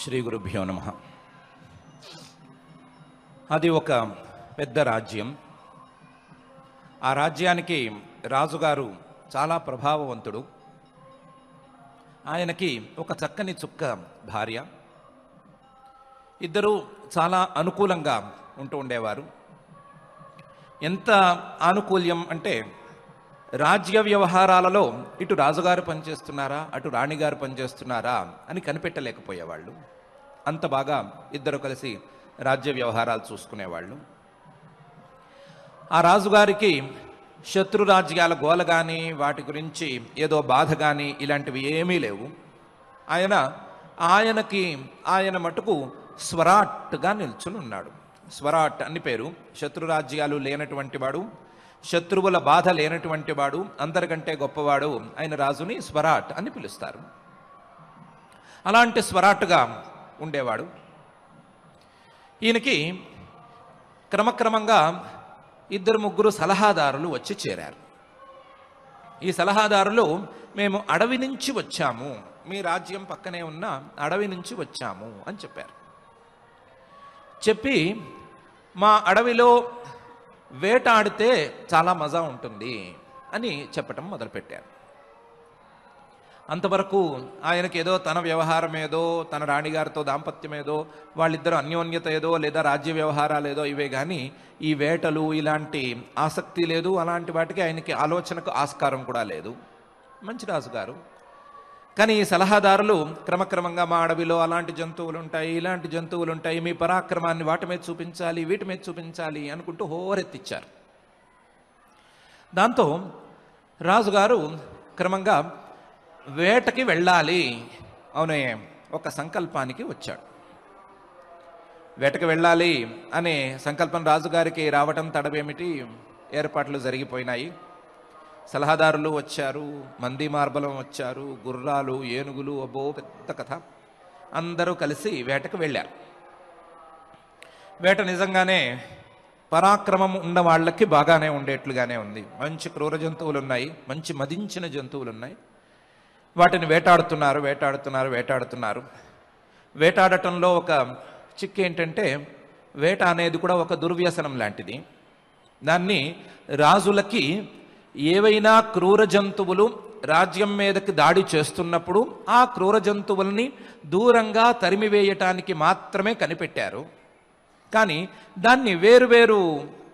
శ్రీ గురుభ్యో నమ అది ఒక పెద్ద రాజ్యం ఆ రాజ్యానికి రాజుగారు చాలా ప్రభావవంతుడు ఆయనకి ఒక చక్కని చుక్క భార్య ఇద్దరూ చాలా అనుకూలంగా ఉంటూ ఉండేవారు ఎంత ఆనుకూల్యం అంటే రాజ్య వ్యవహారాలలో ఇటు రాజుగారు పనిచేస్తున్నారా అటు రాణిగారు పనిచేస్తున్నారా అని కనిపెట్టలేకపోయేవాళ్ళు అంత బాగా ఇద్దరు కలిసి రాజ్య వ్యవహారాలు చూసుకునేవాళ్ళు ఆ రాజుగారికి శత్రు రాజ్యాల గోల కానీ వాటి గురించి ఏదో బాధ కానీ ఇలాంటివి ఏమీ లేవు ఆయన ఆయనకి ఆయన మటుకు స్వరాట్గా నిల్చుని ఉన్నాడు స్వరాట్ అని పేరు శత్రురాజ్యాలు లేనటువంటి వాడు శత్రువుల బాధ లేనటువంటి వాడు అందరికంటే గొప్పవాడు ఆయన రాజుని స్వరాట్ అని పిలుస్తారు అలాంటి స్వరాట్గా ఉండేవాడు ఈయనకి క్రమక్రమంగా ఇద్దరు ముగ్గురు సలహాదారులు వచ్చి చేరారు ఈ సలహాదారులు మేము అడవి నుంచి వచ్చాము మీ రాజ్యం పక్కనే ఉన్న అడవి నుంచి వచ్చాము అని చెప్పారు చెప్పి మా అడవిలో వేటాడితే చాలా మజా ఉంటుంది అని చెప్పటం మొదలుపెట్టారు అంతవరకు ఆయనకి ఏదో తన వ్యవహారం ఏదో తన రాణిగారితో దాంపత్యం ఏదో వాళ్ళిద్దరు అన్యోన్యత ఏదో లేదా రాజ్య వ్యవహారాలు ఏదో ఇవే కానీ ఈ వేటలు ఇలాంటి ఆసక్తి లేదు అలాంటి వాటికి ఆయనకి ఆలోచనకు ఆస్కారం కూడా లేదు మంచి రాజుగారు కానీ ఈ సలహాదారులు క్రమక్రమంగా మా అడవిలో అలాంటి జంతువులు ఉంటాయి ఇలాంటి జంతువులు ఉంటాయి మీ పరాక్రమాన్ని వాటి మీద చూపించాలి వీటి మీద చూపించాలి అనుకుంటూ హోరెత్తిచ్చారు దాంతో రాజుగారు క్రమంగా వేటకి వెళ్ళాలి అవునే ఒక సంకల్పానికి వచ్చాడు వేటకి వెళ్ళాలి అనే సంకల్పం రాజుగారికి రావటం తడవేమిటి ఏర్పాట్లు జరిగిపోయినాయి సలహాదారులు వచ్చారు మంది మార్బలం వచ్చారు గుర్రాలు ఏనుగులు అబ్బో పెద్ద కథ అందరూ కలిసి వేటకు వెళ్ళారు వేట నిజంగానే పరాక్రమం ఉన్న వాళ్ళకి బాగానే ఉండేట్లుగానే ఉంది మంచి క్రూర జంతువులు ఉన్నాయి మంచి మదించిన జంతువులు ఉన్నాయి వాటిని వేటాడుతున్నారు వేటాడుతున్నారు వేటాడుతున్నారు వేటాడటంలో ఒక చిక్ ఏంటంటే వేట అనేది కూడా ఒక దుర్వ్యసనం లాంటిది దాన్ని రాజులకి ఏవైనా క్రూర జంతువులు రాజ్యం మీదకి దాడి చేస్తున్నప్పుడు ఆ క్రూర జంతువుల్ని దూరంగా తరిమివేయటానికి మాత్రమే కనిపెట్టారు కానీ దాన్ని వేరువేరు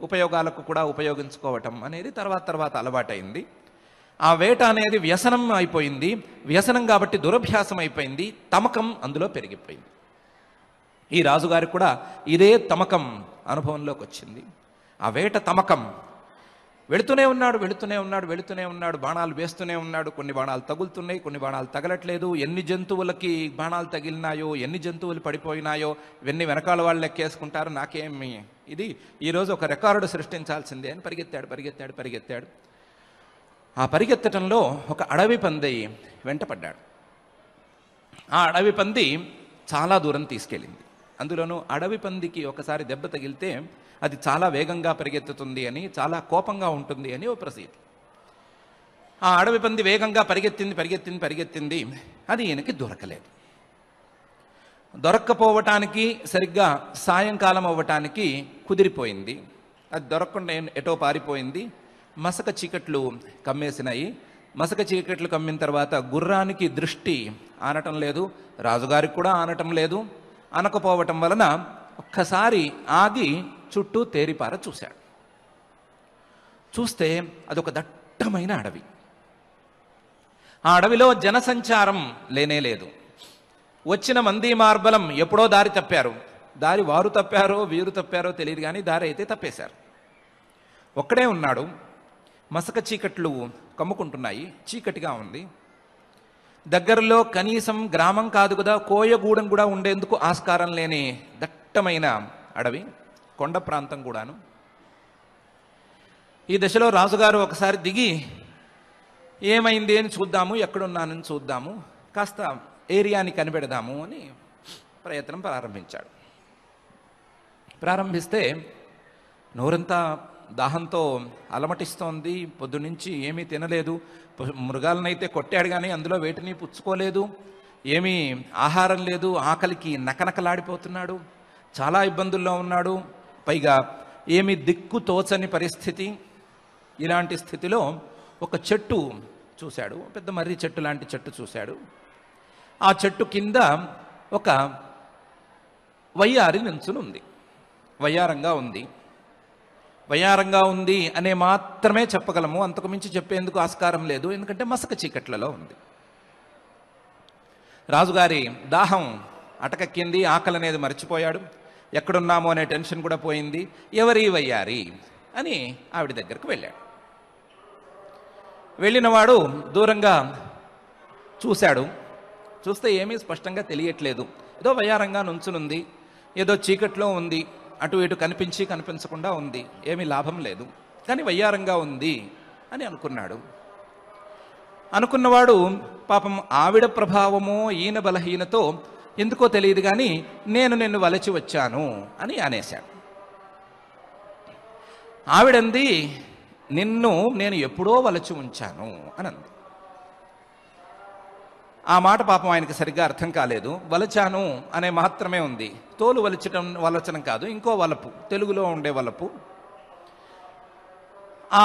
ఉపయోగాలకు కూడా ఉపయోగించుకోవటం అనేది తర్వాత తర్వాత అలవాటైంది ఆ వేట అనేది వ్యసనం అయిపోయింది వ్యసనం కాబట్టి దురభ్యాసం అయిపోయింది తమకం అందులో పెరిగిపోయింది ఈ రాజుగారికి కూడా ఇదే తమకం అనుభవంలోకి వచ్చింది ఆ వేట తమకం వెళుతూనే ఉన్నాడు వెళుతూనే ఉన్నాడు వెళుతూనే ఉన్నాడు బాణాలు వేస్తూనే ఉన్నాడు కొన్ని బాణాలు తగులుతున్నాయి కొన్ని బాణాలు తగలట్లేదు ఎన్ని జంతువులకి బాణాలు తగిలినాయో ఎన్ని జంతువులు పడిపోయినాయో ఇవన్నీ వెనకాల వాళ్ళు లెక్కేసుకుంటారు నాకేమి ఇది ఈరోజు ఒక రికార్డు సృష్టించాల్సిందే అని పరిగెత్తాడు పరిగెత్తాడు పరిగెత్తాడు ఆ పరిగెత్తటంలో ఒక అడవి పంది వెంటపడ్డాడు ఆ అడవి పంది చాలా దూరం తీసుకెళ్ళింది అందులోనూ అడవి పందికి ఒకసారి దెబ్బ తగిలితే అది చాలా వేగంగా పరిగెత్తుతుంది అని చాలా కోపంగా ఉంటుంది అని ఓ ప్రసిద్ధి ఆ అడవి పంది వేగంగా పరిగెత్తింది పరిగెత్తింది పరిగెత్తింది అది ఈయనకి దొరకలేదు దొరక్కపోవటానికి సరిగ్గా సాయంకాలం అవ్వటానికి కుదిరిపోయింది అది దొరకకుండా ఎటో పారిపోయింది మసక చీకట్లు కమ్మేసినాయి మసక చీకట్లు కమ్మిన తర్వాత గుర్రానికి దృష్టి ఆనటం లేదు రాజుగారికి కూడా ఆనటం లేదు అనకపోవటం వలన ఒక్కసారి ఆగి చుట్టూ తేరిపార చూశాడు చూస్తే అదొక దట్టమైన అడవి ఆ అడవిలో జనసంచారం లేనే లేదు వచ్చిన మంది మార్బలం ఎప్పుడో దారి తప్పారు దారి వారు తప్పారో వీరు తప్పారో తెలియదు కానీ దారి అయితే తప్పేశారు ఒక్కడే ఉన్నాడు మసక చీకట్లు కమ్ముకుంటున్నాయి చీకటిగా ఉంది దగ్గరలో కనీసం గ్రామం కాదు కదా కోయగూడెం కూడా ఉండేందుకు ఆస్కారం లేని దట్టమైన అడవి కొండ ప్రాంతం కూడాను ఈ దశలో రాజుగారు ఒకసారి దిగి ఏమైంది అని చూద్దాము ఎక్కడున్నానని చూద్దాము కాస్త ఏరియాని కనిపెడదాము అని ప్రయత్నం ప్రారంభించాడు ప్రారంభిస్తే నోరంతా దాహంతో అలమటిస్తోంది పొద్దునుంచి ఏమీ తినలేదు మృగాలనైతే కొట్టాడు కానీ అందులో వేటిని పుచ్చుకోలేదు ఏమీ ఆహారం లేదు ఆకలికి నకనకలాడిపోతున్నాడు చాలా ఇబ్బందుల్లో ఉన్నాడు పైగా ఏమి దిక్కు తోచని పరిస్థితి ఇలాంటి స్థితిలో ఒక చెట్టు చూశాడు పెద్ద మర్రి చెట్టు లాంటి చెట్టు చూశాడు ఆ చెట్టు కింద ఒక వయ్యారి నించునుంది వయ్యారంగా ఉంది వయ్యారంగా ఉంది అనే మాత్రమే చెప్పగలము అంతకు మించి చెప్పేందుకు ఆస్కారం లేదు ఎందుకంటే మసక చీకట్లలో ఉంది రాజుగారి దాహం అటకెక్కింది ఆకలి అనేది మర్చిపోయాడు ఎక్కడున్నామో అనే టెన్షన్ కూడా పోయింది ఎవరి వయ్యారి అని ఆవిడ దగ్గరకు వెళ్ళాడు వెళ్ళినవాడు దూరంగా చూశాడు చూస్తే ఏమీ స్పష్టంగా తెలియట్లేదు ఏదో వయారంగా నుంచునుంది ఏదో చీకట్లో ఉంది అటు ఇటు కనిపించి కనిపించకుండా ఉంది ఏమీ లాభం లేదు కానీ వయ్యారంగా ఉంది అని అనుకున్నాడు అనుకున్నవాడు పాపం ఆవిడ ప్రభావమో ఈయన బలహీనతో ఎందుకో తెలియదు కానీ నేను నిన్ను వలచి వచ్చాను అని అనేశాడు ఆవిడంది నిన్ను నేను ఎప్పుడో వలచి ఉంచాను అని అంది ఆ మాట పాపం ఆయనకి సరిగ్గా అర్థం కాలేదు వలచాను అనే మాత్రమే ఉంది తోలు వలచడం వలచడం కాదు ఇంకో వలపు తెలుగులో ఉండే వలపు ఆ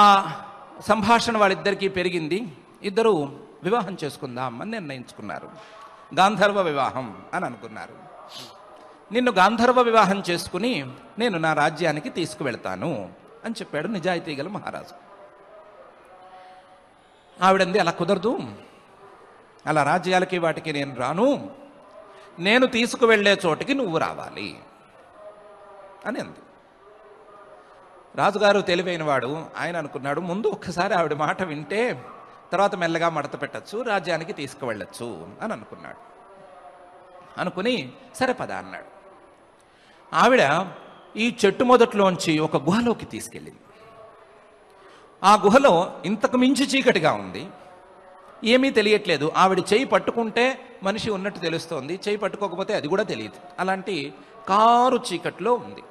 సంభాషణ వాళ్ళిద్దరికీ పెరిగింది ఇద్దరు వివాహం చేసుకుందాం అని నిర్ణయించుకున్నారు గాంధర్వ వివాహం అని అనుకున్నారు నిన్ను గాంధర్వ వివాహం చేసుకుని నేను నా రాజ్యానికి తీసుకువెళ్తాను అని చెప్పాడు నిజాయితీ గల మహారాజు ఆవిడంది అలా కుదరదు అలా రాజ్యాలకి వాటికి నేను రాను నేను తీసుకువెళ్ళే చోటికి నువ్వు రావాలి అని అంది రాజుగారు తెలివైనవాడు ఆయన అనుకున్నాడు ముందు ఒక్కసారి ఆవిడ మాట వింటే తర్వాత మెల్లగా మడత పెట్టచ్చు రాజ్యానికి తీసుకువెళ్ళచ్చు అని అనుకున్నాడు అనుకుని సరే పద అన్నాడు ఆవిడ ఈ చెట్టు మొదట్లోంచి ఒక గుహలోకి తీసుకెళ్ళింది ఆ గుహలో ఇంతకు మించి చీకటిగా ఉంది ఏమీ తెలియట్లేదు ఆవిడ చేయి పట్టుకుంటే మనిషి ఉన్నట్టు తెలుస్తోంది చేయి పట్టుకోకపోతే అది కూడా తెలియదు అలాంటి కారు చీకట్లో ఉంది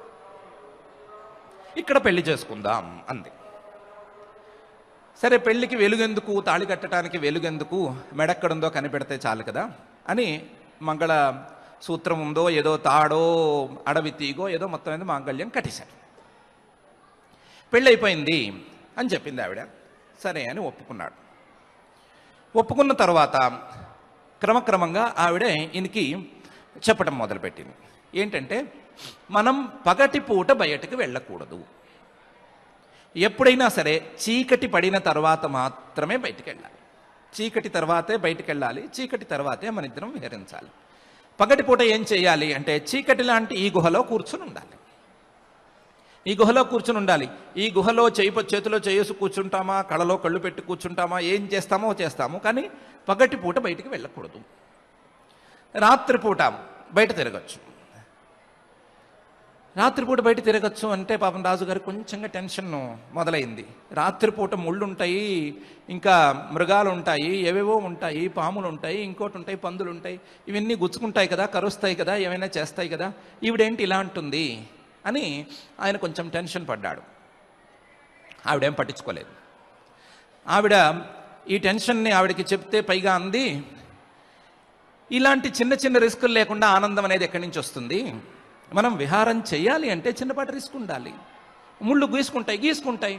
ఇక్కడ పెళ్లి చేసుకుందాం అంది సరే పెళ్ళికి వెలుగెందుకు తాళి కట్టడానికి వెలుగెందుకు మెడక్కడుందో కనిపెడితే చాలు కదా అని మంగళ సూత్రం ఉందో ఏదో తాడో అడవి తీగో ఏదో మొత్తం మీద మాంగళ్యం కట్టేశారు పెళ్ళైపోయింది అని చెప్పింది ఆవిడ సరే అని ఒప్పుకున్నాడు ఒప్పుకున్న తర్వాత క్రమక్రమంగా ఆవిడ ఈయనకి చెప్పడం మొదలుపెట్టింది ఏంటంటే మనం పగటిపూట బయటకు వెళ్ళకూడదు ఎప్పుడైనా సరే చీకటి పడిన తర్వాత మాత్రమే బయటికి వెళ్ళాలి చీకటి తర్వాతే బయటికి వెళ్ళాలి చీకటి తర్వాతే మన ఇద్దరం విహరించాలి పగటిపూట ఏం చేయాలి అంటే చీకటి లాంటి ఈ గుహలో కూర్చుని ఉండాలి ఈ గుహలో కూర్చుని ఉండాలి ఈ గుహలో చేయి చేతిలో చేసి కూర్చుంటామా కళలో కళ్ళు పెట్టి కూర్చుంటామా ఏం చేస్తామో చేస్తాము కానీ పగటిపూట బయటికి వెళ్ళకూడదు రాత్రిపూట బయట తిరగచ్చు రాత్రిపూట బయట తిరగచ్చు అంటే పాపం రాజుగారు కొంచెంగా టెన్షన్ మొదలైంది రాత్రిపూట ముళ్ళుంటాయి ఇంకా మృగాలు ఉంటాయి ఏవేవో ఉంటాయి పాములు ఉంటాయి ఇంకోటి ఉంటాయి పందులు ఉంటాయి ఇవన్నీ గుచ్చుకుంటాయి కదా కరుస్తాయి కదా ఏమైనా చేస్తాయి కదా ఈవిడేంటి ఇలా అంటుంది అని ఆయన కొంచెం టెన్షన్ పడ్డాడు ఆవిడేం పట్టించుకోలేదు ఆవిడ ఈ టెన్షన్ని ఆవిడకి చెప్తే పైగా అంది ఇలాంటి చిన్న చిన్న రిస్కులు లేకుండా ఆనందం అనేది ఎక్కడి నుంచి వస్తుంది మనం విహారం చేయాలి అంటే చిన్నపాటి రిస్క్ ఉండాలి ముళ్ళు గీసుకుంటాయి గీసుకుంటాయి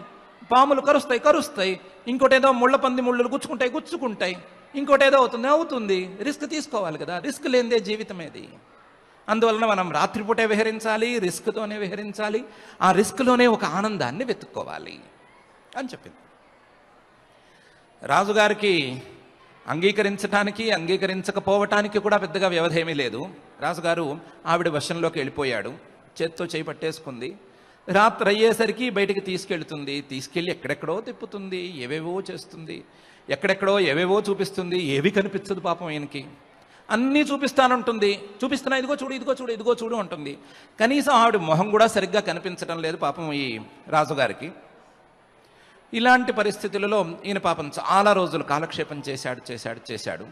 పాములు కరుస్తాయి కరుస్తాయి ఇంకోటి ఏదో ముళ్ళ పంది ముళ్ళు గుచ్చుకుంటాయి గుచ్చుకుంటాయి ఇంకోటి ఏదో అవుతుంది అవుతుంది రిస్క్ తీసుకోవాలి కదా రిస్క్ లేనిదే జీవితం ఏది అందువలన మనం రాత్రిపూటే విహరించాలి రిస్క్తోనే విహరించాలి ఆ రిస్క్లోనే ఒక ఆనందాన్ని వెతుక్కోవాలి అని చెప్పింది రాజుగారికి అంగీకరించటానికి అంగీకరించకపోవటానికి కూడా పెద్దగా వ్యవధేమీ లేదు రాజుగారు ఆవిడ వశంలోకి వెళ్ళిపోయాడు చేత్తో చేయి పట్టేసుకుంది రాత్రి అయ్యేసరికి బయటికి తీసుకెళ్తుంది తీసుకెళ్ళి ఎక్కడెక్కడో తిప్పుతుంది ఏవేవో చేస్తుంది ఎక్కడెక్కడో ఏవేవో చూపిస్తుంది ఏవి కనిపించదు పాపం ఆయనకి అన్నీ చూపిస్తానంటుంది చూపిస్తున్నా ఇదిగో చూడు ఇదిగో చూడు ఇదిగో చూడు అంటుంది కనీసం ఆవిడ మొహం కూడా సరిగ్గా కనిపించడం లేదు పాపం ఈ రాజుగారికి ఇలాంటి పరిస్థితులలో ఈయన పాపం చాలా రోజులు కాలక్షేపం చేశాడు చేశాడు చేశాడు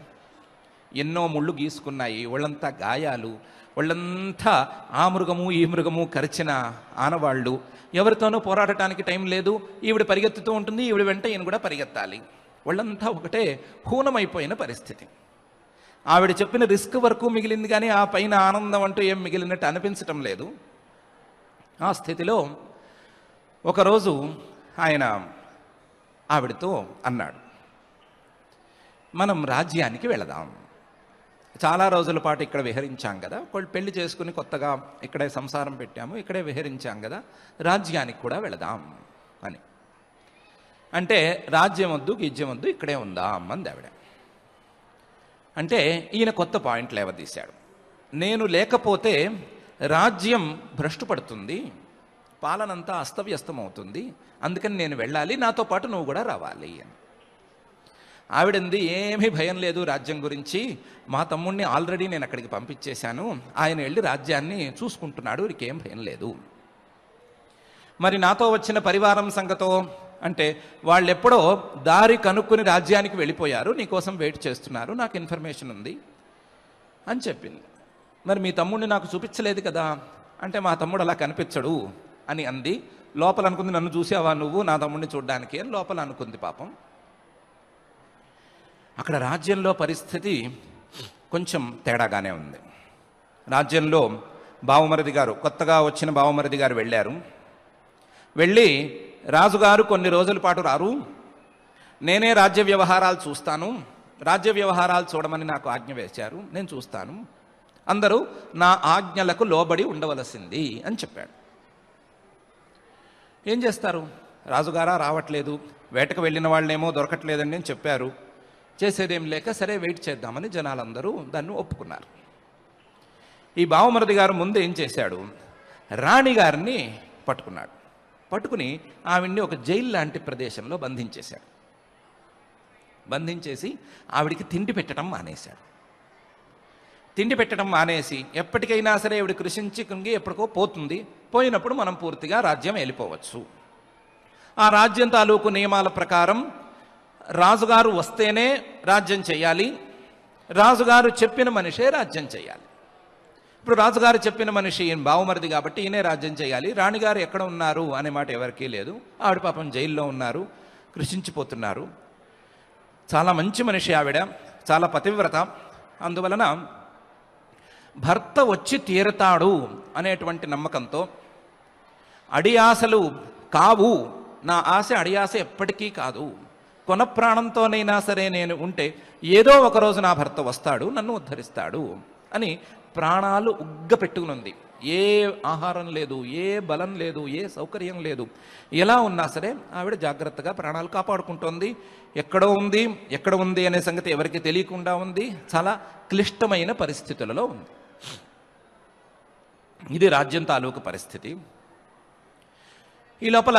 ఎన్నో ముళ్ళు గీసుకున్నాయి వాళ్ళంతా గాయాలు వాళ్ళంతా ఆ మృగము ఈ మృగము కరిచిన ఆనవాళ్ళు ఎవరితోనూ పోరాడటానికి టైం లేదు ఈవిడ పరిగెత్తుతూ ఉంటుంది ఈవిడ వెంట ఈయన కూడా పరిగెత్తాలి వాళ్ళంతా ఒకటే హూనమైపోయిన పరిస్థితి ఆవిడ చెప్పిన రిస్క్ వరకు మిగిలింది కానీ ఆ పైన ఆనందం అంటూ ఏం మిగిలినట్టు అనిపించటం లేదు ఆ స్థితిలో ఒకరోజు ఆయన ఆవిడతో అన్నాడు మనం రాజ్యానికి వెళదాం చాలా రోజుల పాటు ఇక్కడ విహరించాం కదా ఒకళ్ళు పెళ్లి చేసుకుని కొత్తగా ఇక్కడే సంసారం పెట్టాము ఇక్కడే విహరించాం కదా రాజ్యానికి కూడా వెళదాం అని అంటే రాజ్యం వద్దు గిజ్యం వద్దు ఇక్కడే ఉందాం అంది ఆవిడ అంటే ఈయన కొత్త పాయింట్ లేవదీశాడు నేను లేకపోతే రాజ్యం భ్రష్టుపడుతుంది పాలనంతా అస్తవ్యస్తమవుతుంది అందుకని నేను వెళ్ళాలి నాతో పాటు నువ్వు కూడా రావాలి అని ఆవిడంది ఏమీ భయం లేదు రాజ్యం గురించి మా తమ్ముడిని ఆల్రెడీ నేను అక్కడికి పంపించేశాను ఆయన వెళ్ళి రాజ్యాన్ని చూసుకుంటున్నాడు ఇంకేం భయం లేదు మరి నాతో వచ్చిన పరివారం సంగతో అంటే వాళ్ళు ఎప్పుడో దారి కనుక్కుని రాజ్యానికి వెళ్ళిపోయారు నీకోసం వెయిట్ చేస్తున్నారు నాకు ఇన్ఫర్మేషన్ ఉంది అని చెప్పింది మరి మీ తమ్ముడిని నాకు చూపించలేదు కదా అంటే మా తమ్ముడు అలా కనిపించడు అని అంది లోపల అనుకుంది నన్ను చూసావా నువ్వు నా తమ్ముడిని చూడ్డానికి అని లోపల అనుకుంది పాపం అక్కడ రాజ్యంలో పరిస్థితి కొంచెం తేడాగానే ఉంది రాజ్యంలో బావమరిది గారు కొత్తగా వచ్చిన బావమరిది గారు వెళ్ళారు వెళ్ళి రాజుగారు కొన్ని రోజుల పాటు రారు నేనే రాజ్య వ్యవహారాలు చూస్తాను రాజ్య వ్యవహారాలు చూడమని నాకు ఆజ్ఞ వేశారు నేను చూస్తాను అందరూ నా ఆజ్ఞలకు లోబడి ఉండవలసింది అని చెప్పాడు ఏం చేస్తారు రాజుగారా రావట్లేదు వేటకు వెళ్ళిన వాళ్ళేమో దొరకట్లేదని నేను చెప్పారు చేసేదేం లేక సరే వెయిట్ చేద్దామని జనాలందరూ దాన్ని ఒప్పుకున్నారు ఈ బావమరది గారు ముందు ఏం చేశాడు రాణిగారిని పట్టుకున్నాడు పట్టుకుని ఆవిడ్ని ఒక జైలు లాంటి ప్రదేశంలో బంధించేశాడు బంధించేసి ఆవిడికి తిండి పెట్టడం మానేశాడు తిండి పెట్టడం మానేసి ఎప్పటికైనా సరే ఆవిడ కృషించి కృంగి ఎప్పటికో పోతుంది పోయినప్పుడు మనం పూర్తిగా రాజ్యం వెళ్ళిపోవచ్చు ఆ రాజ్యం తాలూకు నియమాల ప్రకారం రాజుగారు వస్తేనే రాజ్యం చేయాలి రాజుగారు చెప్పిన మనిషే రాజ్యం చేయాలి ఇప్పుడు రాజుగారు చెప్పిన మనిషి ఈయన బావుమరిది కాబట్టి ఈయనే రాజ్యం చేయాలి రాణిగారు ఎక్కడ ఉన్నారు అనే మాట ఎవరికీ లేదు ఆవిడ పాపం జైల్లో ఉన్నారు కృషించిపోతున్నారు చాలా మంచి మనిషి ఆవిడ చాలా పతివ్రత అందువలన భర్త వచ్చి తీరతాడు అనేటువంటి నమ్మకంతో అడియాసలు కావు నా ఆశ అడియాస ఎప్పటికీ కాదు కొన ప్రాణంతోనైనా సరే నేను ఉంటే ఏదో ఒకరోజు నా భర్త వస్తాడు నన్ను ఉద్ధరిస్తాడు అని ప్రాణాలు ఉగ్గ పెట్టుకునుంది ఏ ఆహారం లేదు ఏ బలం లేదు ఏ సౌకర్యం లేదు ఎలా ఉన్నా సరే ఆవిడ జాగ్రత్తగా ప్రాణాలు కాపాడుకుంటోంది ఎక్కడ ఉంది ఎక్కడ ఉంది అనే సంగతి ఎవరికి తెలియకుండా ఉంది చాలా క్లిష్టమైన పరిస్థితులలో ఉంది ఇది రాజ్యం తాలూకు పరిస్థితి ఈ లోపల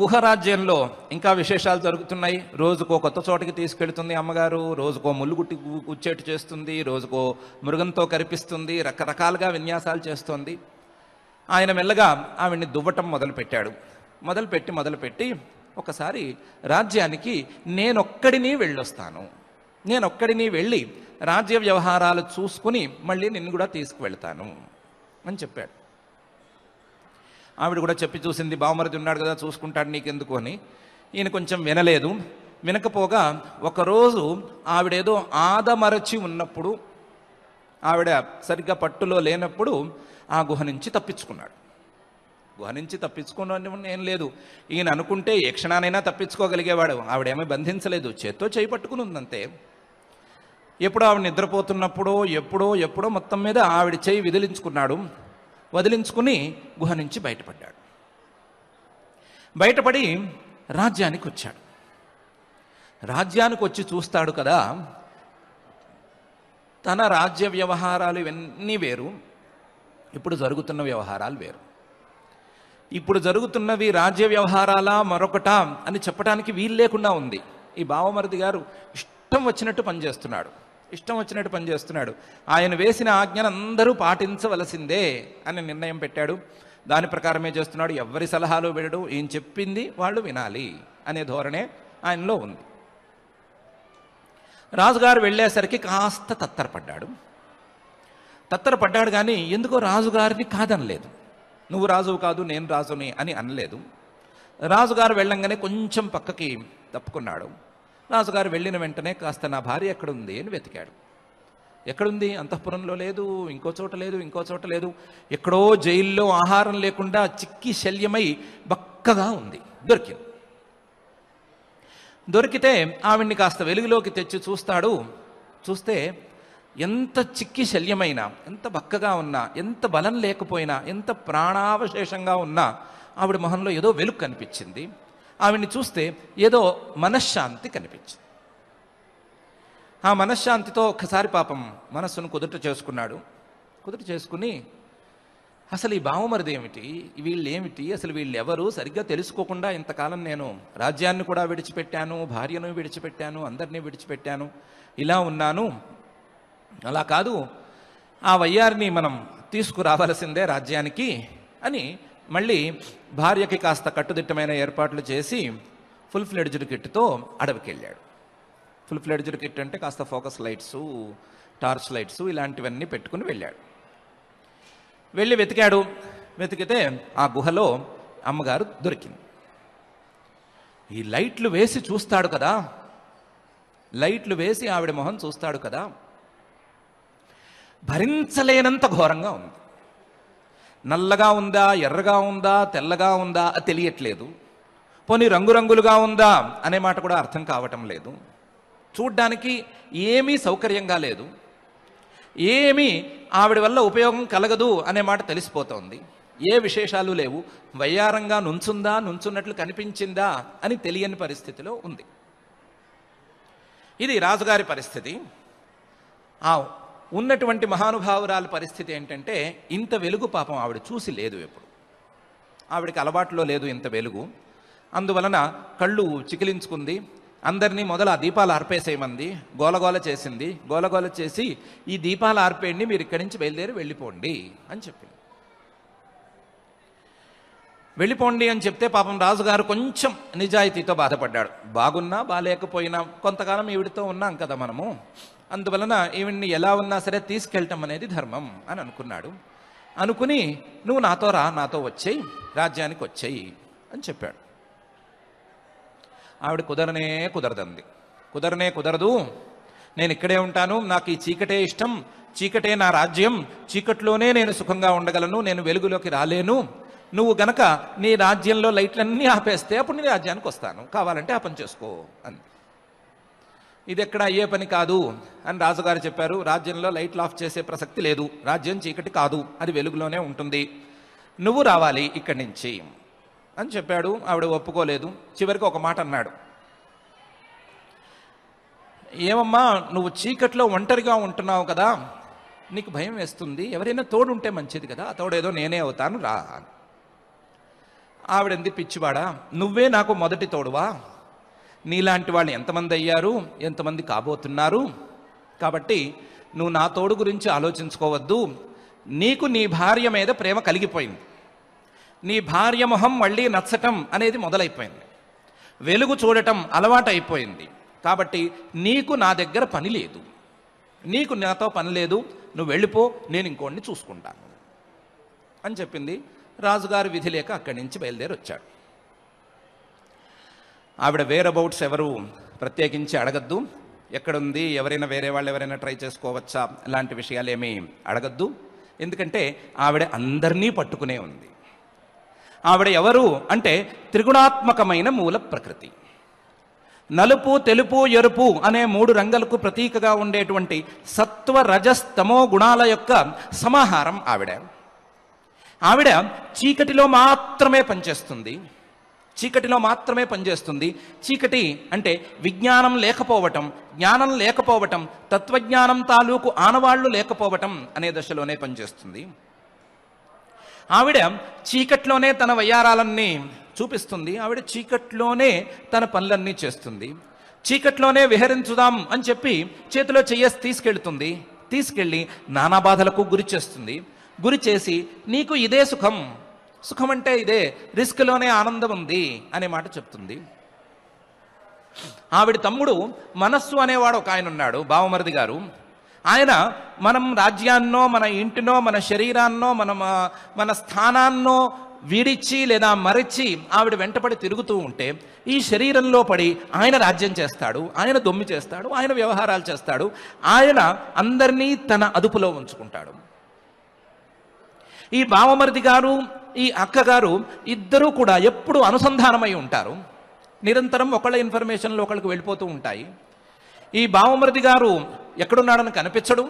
గుహరాజ్యంలో ఇంకా విశేషాలు జరుగుతున్నాయి రోజుకో కొత్త చోటకి తీసుకెళ్తుంది అమ్మగారు రోజుకో గుట్టి గుచ్చేటు చేస్తుంది రోజుకో మృగంతో కరిపిస్తుంది రకరకాలుగా విన్యాసాలు చేస్తుంది ఆయన మెల్లగా ఆవిడ్ని దువ్వటం మొదలుపెట్టాడు మొదలుపెట్టి మొదలుపెట్టి ఒకసారి రాజ్యానికి నేనొక్కడిని వెళ్ళొస్తాను నేనొక్కడిని వెళ్ళి రాజ్య వ్యవహారాలు చూసుకుని మళ్ళీ నిన్ను కూడా తీసుకువెళ్తాను అని చెప్పాడు ఆవిడ కూడా చెప్పి చూసింది బావమరిది ఉన్నాడు కదా చూసుకుంటాడు నీకెందుకు అని ఈయన కొంచెం వినలేదు వినకపోగా ఒకరోజు ఆవిడేదో ఆదమరచి ఉన్నప్పుడు ఆవిడ సరిగ్గా పట్టులో లేనప్పుడు ఆ గుహ నుంచి తప్పించుకున్నాడు గుహ నుంచి తప్పించుకోవడం ఏం లేదు ఈయన అనుకుంటే ఏ క్షణానైనా తప్పించుకోగలిగేవాడు ఆవిడేమీ బంధించలేదు చేత్తో చేయి పట్టుకుని ఉందంతే ఎప్పుడో ఆవిడ నిద్రపోతున్నప్పుడో ఎప్పుడో ఎప్పుడో మొత్తం మీద ఆవిడ చేయి విదిలించుకున్నాడు వదిలించుకుని గుహ నుంచి బయటపడ్డాడు బయటపడి రాజ్యానికి వచ్చాడు రాజ్యానికి వచ్చి చూస్తాడు కదా తన రాజ్య వ్యవహారాలు ఇవన్నీ వేరు ఇప్పుడు జరుగుతున్న వ్యవహారాలు వేరు ఇప్పుడు జరుగుతున్నవి రాజ్య వ్యవహారాలా మరొకట అని చెప్పడానికి వీలు లేకుండా ఉంది ఈ బావమరిది గారు ఇష్టం వచ్చినట్టు పనిచేస్తున్నాడు ఇష్టం వచ్చినట్టు పనిచేస్తున్నాడు ఆయన వేసిన ఆజ్ఞను అందరూ పాటించవలసిందే అని నిర్ణయం పెట్టాడు దాని ప్రకారమే చేస్తున్నాడు ఎవరి సలహాలు వినడు ఏం చెప్పింది వాళ్ళు వినాలి అనే ధోరణే ఆయనలో ఉంది రాజుగారు వెళ్ళేసరికి కాస్త తత్తరపడ్డాడు తత్తరపడ్డాడు కానీ ఎందుకో రాజుగారిని కాదనలేదు నువ్వు రాజువు కాదు నేను రాజుని అని అనలేదు రాజుగారు వెళ్ళంగానే కొంచెం పక్కకి తప్పుకున్నాడు రాజుగారు వెళ్ళిన వెంటనే కాస్త నా భార్య ఎక్కడుంది అని వెతికాడు ఎక్కడుంది అంతఃపురంలో లేదు ఇంకో చోట లేదు ఇంకో చోట లేదు ఎక్కడో జైల్లో ఆహారం లేకుండా చిక్కి శల్యమై బక్కగా ఉంది దొరికింది దొరికితే ఆవిడ్ని కాస్త వెలుగులోకి తెచ్చి చూస్తాడు చూస్తే ఎంత చిక్కి శల్యమైనా ఎంత బక్కగా ఉన్నా ఎంత బలం లేకపోయినా ఎంత ప్రాణావశేషంగా ఉన్నా ఆవిడ మొహంలో ఏదో వెలుగు కనిపించింది ఆవిడ్ని చూస్తే ఏదో మనశ్శాంతి కనిపించింది ఆ మనశ్శాంతితో ఒకసారి పాపం మనస్సును కుదుట చేసుకున్నాడు కుదుట చేసుకుని అసలు ఈ భావమరిది ఏమిటి వీళ్ళు ఏమిటి అసలు వీళ్ళు ఎవరు సరిగ్గా తెలుసుకోకుండా ఇంతకాలం నేను రాజ్యాన్ని కూడా విడిచిపెట్టాను భార్యను విడిచిపెట్టాను అందరినీ విడిచిపెట్టాను ఇలా ఉన్నాను అలా కాదు ఆ వయ్యారిని మనం తీసుకురావలసిందే రాజ్యానికి అని మళ్ళీ భార్యకి కాస్త కట్టుదిట్టమైన ఏర్పాట్లు చేసి ఫుల్ ఫ్లెడ్జ్డ్ కిట్తో అడవికి వెళ్ళాడు ఫుల్ ఫ్లెడ్జ్డ్ కిట్ అంటే కాస్త ఫోకస్ లైట్స్ టార్చ్ లైట్స్ ఇలాంటివన్నీ పెట్టుకుని వెళ్ళాడు వెళ్ళి వెతికాడు వెతికితే ఆ గుహలో అమ్మగారు దొరికింది ఈ లైట్లు వేసి చూస్తాడు కదా లైట్లు వేసి ఆవిడ మొహం చూస్తాడు కదా భరించలేనంత ఘోరంగా ఉంది నల్లగా ఉందా ఎర్రగా ఉందా తెల్లగా ఉందా అది తెలియట్లేదు పోనీ రంగురంగులుగా ఉందా అనే మాట కూడా అర్థం కావటం లేదు చూడ్డానికి ఏమీ సౌకర్యంగా లేదు ఏమీ ఆవిడ వల్ల ఉపయోగం కలగదు అనే మాట తెలిసిపోతోంది ఏ విశేషాలు లేవు వయ్యారంగా నుంచుందా నుంచున్నట్లు కనిపించిందా అని తెలియని పరిస్థితిలో ఉంది ఇది రాజుగారి పరిస్థితి ఆ ఉన్నటువంటి మహానుభావురాల పరిస్థితి ఏంటంటే ఇంత వెలుగు పాపం ఆవిడ చూసి లేదు ఎప్పుడు ఆవిడకి అలవాట్లో లేదు ఇంత వెలుగు అందువలన కళ్ళు చికిలించుకుంది అందరినీ మొదలు ఆ దీపాలు ఆర్పేసేయమంది గోలగోల చేసింది గోలగోల చేసి ఈ దీపాలు ఆర్పేయండి మీరు ఇక్కడి నుంచి బయలుదేరి వెళ్ళిపోండి అని చెప్పింది వెళ్ళిపోండి అని చెప్తే పాపం రాజుగారు కొంచెం నిజాయితీతో బాధపడ్డాడు బాగున్నా బాగాలేకపోయినా కొంతకాలం ఈవిడితో ఉన్నాం కదా మనము అందువలన ఈవిడ్ని ఎలా ఉన్నా సరే తీసుకెళ్ళటం అనేది ధర్మం అని అనుకున్నాడు అనుకుని నువ్వు నాతో రా నాతో వచ్చేయి రాజ్యానికి వచ్చేయి అని చెప్పాడు ఆవిడ కుదరనే కుదరదంది కుదరనే కుదరదు నేను ఇక్కడే ఉంటాను నాకు ఈ చీకటే ఇష్టం చీకటే నా రాజ్యం చీకట్లోనే నేను సుఖంగా ఉండగలను నేను వెలుగులోకి రాలేను నువ్వు గనక నీ రాజ్యంలో లైట్లన్నీ ఆపేస్తే అప్పుడు నీ రాజ్యానికి వస్తాను కావాలంటే ఆ పని చేసుకో అంది ఇది ఎక్కడ అయ్యే పని కాదు అని రాజుగారు చెప్పారు రాజ్యంలో లైట్లు ఆఫ్ చేసే ప్రసక్తి లేదు రాజ్యం చీకటి కాదు అది వెలుగులోనే ఉంటుంది నువ్వు రావాలి ఇక్కడి నుంచి అని చెప్పాడు ఆవిడ ఒప్పుకోలేదు చివరికి ఒక మాట అన్నాడు ఏమమ్మా నువ్వు చీకట్లో ఒంటరిగా ఉంటున్నావు కదా నీకు భయం వేస్తుంది ఎవరైనా తోడు ఉంటే మంచిది కదా తోడేదో నేనే అవుతాను రా ఆవిడంది పిచ్చివాడా నువ్వే నాకు మొదటి తోడువా నీలాంటి వాళ్ళు ఎంతమంది అయ్యారు ఎంతమంది కాబోతున్నారు కాబట్టి నువ్వు నా తోడు గురించి ఆలోచించుకోవద్దు నీకు నీ భార్య మీద ప్రేమ కలిగిపోయింది నీ భార్య మొహం మళ్ళీ నచ్చటం అనేది మొదలైపోయింది వెలుగు చూడటం అలవాటైపోయింది కాబట్టి నీకు నా దగ్గర పని లేదు నీకు నాతో పని లేదు నువ్వు వెళ్ళిపో నేను ఇంకోడిని చూసుకుంటాను అని చెప్పింది రాజుగారు విధి లేక అక్కడి నుంచి బయలుదేరి వచ్చాడు ఆవిడ వేర్ అబౌట్స్ ఎవరు ప్రత్యేకించి అడగద్దు ఎక్కడుంది ఎవరైనా వేరే వాళ్ళు ఎవరైనా ట్రై చేసుకోవచ్చా లాంటి విషయాలు ఏమీ అడగద్దు ఎందుకంటే ఆవిడ అందరినీ పట్టుకునే ఉంది ఆవిడ ఎవరు అంటే త్రిగుణాత్మకమైన మూల ప్రకృతి నలుపు తెలుపు ఎరుపు అనే మూడు రంగులకు ప్రతీకగా ఉండేటువంటి సత్వ రజస్తమో గుణాల యొక్క సమాహారం ఆవిడ ఆవిడ చీకటిలో మాత్రమే పనిచేస్తుంది చీకటిలో మాత్రమే పనిచేస్తుంది చీకటి అంటే విజ్ఞానం లేకపోవటం జ్ఞానం లేకపోవటం తత్వజ్ఞానం తాలూకు ఆనవాళ్లు లేకపోవటం అనే దశలోనే పనిచేస్తుంది ఆవిడ చీకట్లోనే తన వయ్యారాలన్నీ చూపిస్తుంది ఆవిడ చీకట్లోనే తన పనులన్నీ చేస్తుంది చీకట్లోనే విహరించుదాం అని చెప్పి చేతిలో చెయ్యేసి తీసుకెళ్తుంది తీసుకెళ్ళి నానా బాధలకు గురి చేస్తుంది గురి చేసి నీకు ఇదే సుఖం సుఖం అంటే ఇదే రిస్క్లోనే ఆనందం ఉంది అనే మాట చెప్తుంది ఆవిడ తమ్ముడు మనస్సు అనేవాడు ఒక ఆయన ఉన్నాడు బావమరిది గారు ఆయన మనం రాజ్యాన్నో మన ఇంటినో మన శరీరాన్నో మన మన స్థానాన్నో వీడిచ్చి లేదా మరిచి ఆవిడ వెంటపడి తిరుగుతూ ఉంటే ఈ శరీరంలో పడి ఆయన రాజ్యం చేస్తాడు ఆయన దొమ్మి చేస్తాడు ఆయన వ్యవహారాలు చేస్తాడు ఆయన అందరినీ తన అదుపులో ఉంచుకుంటాడు ఈ బావమరిది గారు ఈ అక్కగారు ఇద్దరూ కూడా ఎప్పుడు అనుసంధానమై ఉంటారు నిరంతరం ఒకళ్ళ ఇన్ఫర్మేషన్లో ఒకళ్ళకి వెళ్ళిపోతూ ఉంటాయి ఈ బావమృది గారు ఎక్కడున్నాడని కనిపించడు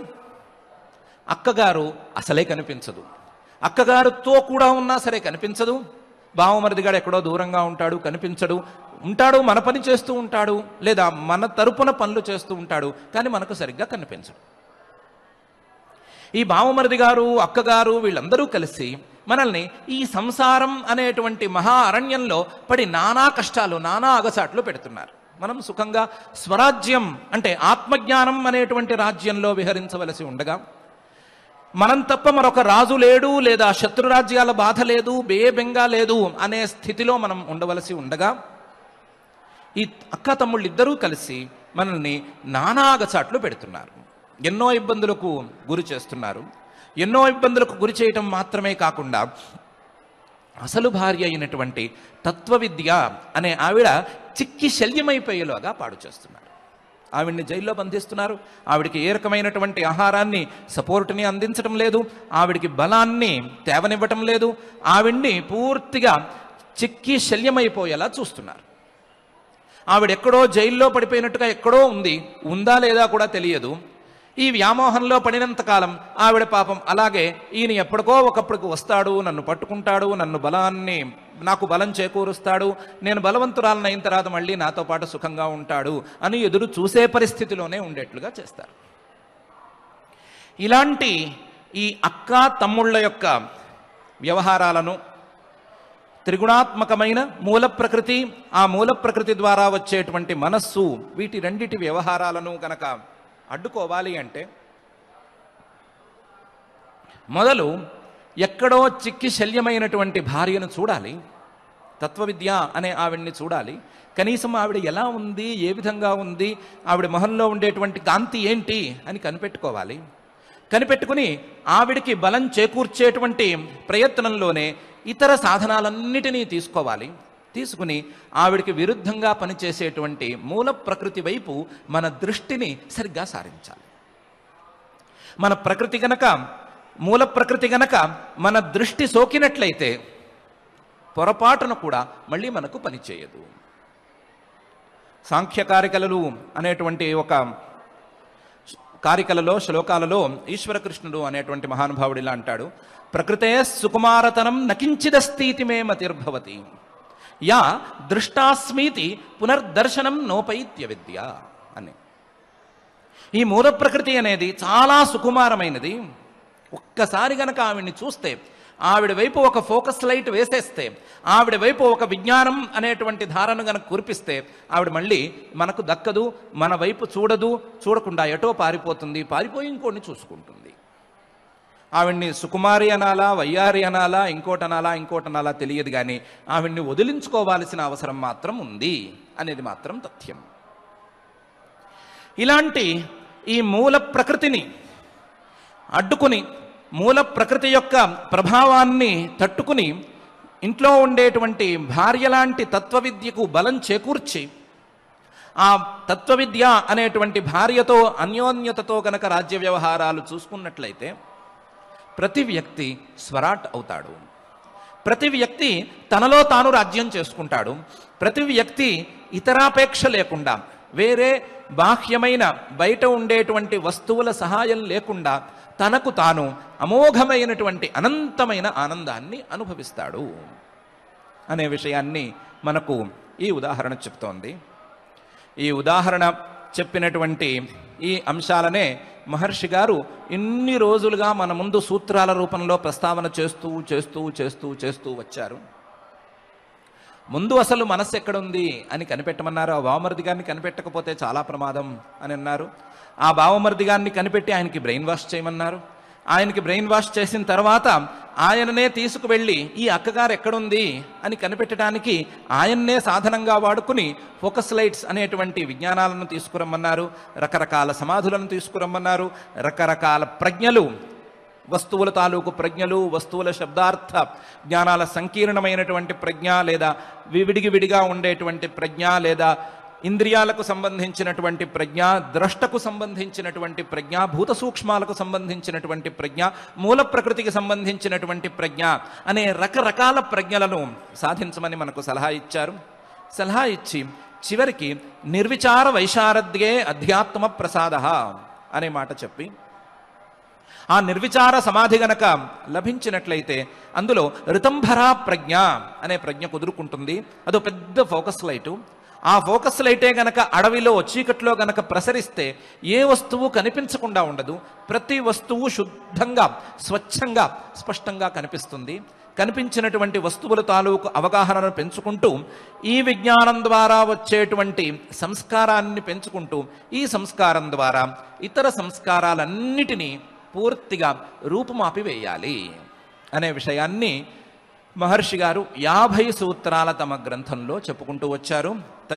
అక్కగారు అసలే కనిపించదు అక్కగారుతో కూడా ఉన్నా సరే కనిపించదు బావమరిది గారు ఎక్కడో దూరంగా ఉంటాడు కనిపించడు ఉంటాడు మన పని చేస్తూ ఉంటాడు లేదా మన తరపున పనులు చేస్తూ ఉంటాడు కానీ మనకు సరిగ్గా కనిపించడు ఈ బావమరిది గారు అక్కగారు వీళ్ళందరూ కలిసి మనల్ని ఈ సంసారం అనేటువంటి మహా అరణ్యంలో పడి నానా కష్టాలు నానా అగసాట్లు పెడుతున్నారు మనం సుఖంగా స్వరాజ్యం అంటే ఆత్మజ్ఞానం అనేటువంటి రాజ్యంలో విహరించవలసి ఉండగా మనం తప్ప మరొక రాజు లేడు లేదా శత్రురాజ్యాల బాధ లేదు బేబెంగా లేదు అనే స్థితిలో మనం ఉండవలసి ఉండగా ఈ అక్క తమ్ముళ్ళు ఇద్దరూ కలిసి మనల్ని నానాగచాట్లు పెడుతున్నారు ఎన్నో ఇబ్బందులకు గురి చేస్తున్నారు ఎన్నో ఇబ్బందులకు గురి చేయటం మాత్రమే కాకుండా అసలు భార్య అయినటువంటి తత్వవిద్య అనే ఆవిడ చిక్కి శల్యమైపోయేలాగా పాడు చేస్తున్నారు ఆవిడ్ని జైల్లో బంధిస్తున్నారు ఆవిడికి ఏ రకమైనటువంటి ఆహారాన్ని సపోర్ట్ని అందించడం లేదు ఆవిడికి బలాన్ని తేవనివ్వటం లేదు ఆవిడ్ని పూర్తిగా చిక్కి శల్యమైపోయేలా చూస్తున్నారు ఆవిడెక్కడో జైల్లో పడిపోయినట్టుగా ఎక్కడో ఉంది ఉందా లేదా కూడా తెలియదు ఈ వ్యామోహంలో పడినంతకాలం ఆవిడ పాపం అలాగే ఈయన ఎప్పటికో ఒకప్పటికి వస్తాడు నన్ను పట్టుకుంటాడు నన్ను బలాన్ని నాకు బలం చేకూరుస్తాడు నేను బలవంతురాలను అయిన తర్వాత మళ్ళీ నాతో పాటు సుఖంగా ఉంటాడు అని ఎదురు చూసే పరిస్థితిలోనే ఉండేట్లుగా చేస్తారు ఇలాంటి ఈ అక్క తమ్ముళ్ళ యొక్క వ్యవహారాలను త్రిగుణాత్మకమైన మూల ప్రకృతి ఆ మూల ప్రకృతి ద్వారా వచ్చేటువంటి మనస్సు వీటి రెండిటి వ్యవహారాలను కనుక అడ్డుకోవాలి అంటే మొదలు ఎక్కడో చిక్కి శల్యమైనటువంటి భార్యను చూడాలి తత్వవిద్య అనే ఆవిడ్ని చూడాలి కనీసం ఆవిడ ఎలా ఉంది ఏ విధంగా ఉంది ఆవిడ మొహంలో ఉండేటువంటి కాంతి ఏంటి అని కనిపెట్టుకోవాలి కనిపెట్టుకుని ఆవిడికి బలం చేకూర్చేటువంటి ప్రయత్నంలోనే ఇతర సాధనాలన్నిటినీ తీసుకోవాలి తీసుకుని ఆవిడికి విరుద్ధంగా పనిచేసేటువంటి మూల ప్రకృతి వైపు మన దృష్టిని సరిగ్గా సారించాలి మన ప్రకృతి గనక మూల ప్రకృతి గనక మన దృష్టి సోకినట్లయితే పొరపాటును కూడా మళ్ళీ మనకు పనిచేయదు సాంఖ్యకారికలలు అనేటువంటి ఒక కారికలలో శ్లోకాలలో ఈశ్వరకృష్ణుడు అనేటువంటి మహానుభావుడు ఇలా అంటాడు ప్రకృతే సుకుమారతనం నకించిదస్తీతి మే మతిర్భవతి యా దృష్టాస్మీతి పునర్దర్శనం నోపైత్య విద్య అని ఈ మూల ప్రకృతి అనేది చాలా సుకుమారమైనది ఒక్కసారి గనక ఆవిడ్ని చూస్తే ఆవిడ వైపు ఒక ఫోకస్ లైట్ వేసేస్తే ఆవిడ వైపు ఒక విజ్ఞానం అనేటువంటి ధారను గనక కురిపిస్తే ఆవిడ మళ్ళీ మనకు దక్కదు మన వైపు చూడదు చూడకుండా ఎటో పారిపోతుంది పారిపోయి ఇంకోటిని చూసుకుంటుంది ఆవిడ్ని సుకుమారి అనాలా వయ్యారి అనాలా ఇంకోటి అనాలా ఇంకోటి అనాలా తెలియదు కానీ ఆవిడ్ని వదిలించుకోవాల్సిన అవసరం మాత్రం ఉంది అనేది మాత్రం తథ్యం ఇలాంటి ఈ మూల ప్రకృతిని అడ్డుకుని మూల ప్రకృతి యొక్క ప్రభావాన్ని తట్టుకుని ఇంట్లో ఉండేటువంటి భార్య లాంటి తత్వవిద్యకు బలం చేకూర్చి ఆ తత్వవిద్య అనేటువంటి భార్యతో అన్యోన్యతతో గనక రాజ్య వ్యవహారాలు చూసుకున్నట్లయితే ప్రతి వ్యక్తి స్వరాట్ అవుతాడు ప్రతి వ్యక్తి తనలో తాను రాజ్యం చేసుకుంటాడు ప్రతి వ్యక్తి ఇతరాపేక్ష లేకుండా వేరే బాహ్యమైన బయట ఉండేటువంటి వస్తువుల సహాయం లేకుండా తనకు తాను అమోఘమైనటువంటి అనంతమైన ఆనందాన్ని అనుభవిస్తాడు అనే విషయాన్ని మనకు ఈ ఉదాహరణ చెప్తోంది ఈ ఉదాహరణ చెప్పినటువంటి ఈ అంశాలనే మహర్షి గారు ఇన్ని రోజులుగా మన ముందు సూత్రాల రూపంలో ప్రస్తావన చేస్తూ చేస్తూ చేస్తూ చేస్తూ వచ్చారు ముందు అసలు మనస్సు ఎక్కడుంది అని కనిపెట్టమన్నారు ఆ భావమరిది గారిని కనిపెట్టకపోతే చాలా ప్రమాదం అని అన్నారు ఆ భావమరిది గారిని కనిపెట్టి ఆయనకి బ్రెయిన్ వాష్ చేయమన్నారు ఆయనకి బ్రెయిన్ వాష్ చేసిన తర్వాత ఆయననే తీసుకువెళ్ళి ఈ అక్కగారు ఎక్కడుంది అని కనిపెట్టడానికి ఆయన్నే సాధనంగా వాడుకుని ఫోకస్ లైట్స్ అనేటువంటి విజ్ఞానాలను తీసుకురమ్మన్నారు రకరకాల సమాధులను తీసుకురమ్మన్నారు రకరకాల ప్రజ్ఞలు వస్తువుల తాలూకు ప్రజ్ఞలు వస్తువుల శబ్దార్థ జ్ఞానాల సంకీర్ణమైనటువంటి ప్రజ్ఞ లేదా విడిగి విడిగా ఉండేటువంటి ప్రజ్ఞ లేదా ఇంద్రియాలకు సంబంధించినటువంటి ప్రజ్ఞ ద్రష్టకు సంబంధించినటువంటి ప్రజ్ఞ భూత సూక్ష్మాలకు సంబంధించినటువంటి ప్రజ్ఞ మూల ప్రకృతికి సంబంధించినటువంటి ప్రజ్ఞ అనే రకరకాల ప్రజ్ఞలను సాధించమని మనకు సలహా ఇచ్చారు సలహా ఇచ్చి చివరికి నిర్విచార వైశారద్యే అధ్యాత్మ ప్రసాద అనే మాట చెప్పి ఆ నిర్విచార సమాధి గనక లభించినట్లయితే అందులో రితంభరా ప్రజ్ఞ అనే ప్రజ్ఞ కుదురుకుంటుంది అదో పెద్ద ఫోకస్ లైటు ఆ ఫోకస్ లైటే గనక అడవిలో చీకట్లో గనక ప్రసరిస్తే ఏ వస్తువు కనిపించకుండా ఉండదు ప్రతి వస్తువు శుద్ధంగా స్వచ్ఛంగా స్పష్టంగా కనిపిస్తుంది కనిపించినటువంటి వస్తువుల తాలూకు అవగాహనను పెంచుకుంటూ ఈ విజ్ఞానం ద్వారా వచ్చేటువంటి సంస్కారాన్ని పెంచుకుంటూ ఈ సంస్కారం ద్వారా ఇతర సంస్కారాలన్నిటినీ పూర్తిగా రూపుమాపి వేయాలి అనే విషయాన్ని మహర్షి గారు యాభై సూత్రాల తమ గ్రంథంలో చెప్పుకుంటూ వచ్చారు